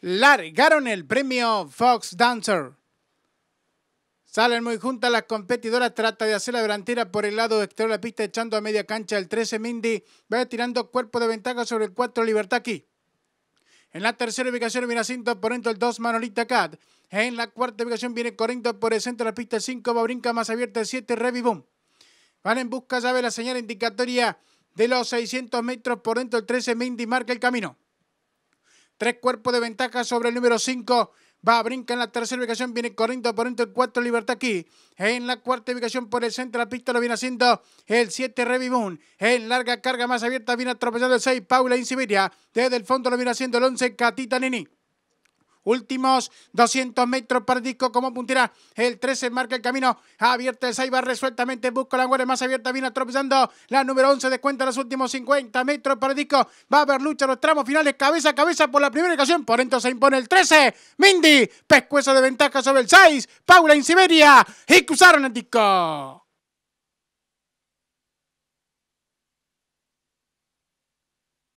largaron el premio Fox Dancer. Salen muy juntas las competidoras, trata de hacer la delantera por el lado exterior de la pista, echando a media cancha el 13 Mindy, va tirando cuerpo de ventaja sobre el 4 aquí. En la tercera ubicación viene Cinto por dentro el 2 Manolita Cat. En la cuarta ubicación viene Corinto por el centro de la pista el 5, va más abierta el 7 Revi Boom. Van en busca, ya la señal indicatoria de los 600 metros por dentro el 13 Mindy, marca el camino. Tres cuerpos de ventaja sobre el número 5. Va a brincar en la tercera ubicación, viene corriendo por entre el 4 Libertad aquí. En la cuarta ubicación por el centro, la pista lo viene haciendo el 7 Revivun. En larga carga más abierta viene atropellando el 6 Paula Insiberia. Desde el fondo lo viene haciendo el 11 Catita Nini. Últimos 200 metros para el disco como puntera. El 13 marca el camino. Abierta el va resueltamente. Busca la guardia más abierta. Viene atropellando la número 11. Descuenta los últimos 50 metros para el disco. Va a haber lucha los tramos finales. Cabeza a cabeza por la primera ocasión. Por entonces se impone el 13. Mindy. Pescuezo de ventaja sobre el 6. Paula en Siberia. Y cruzaron el disco.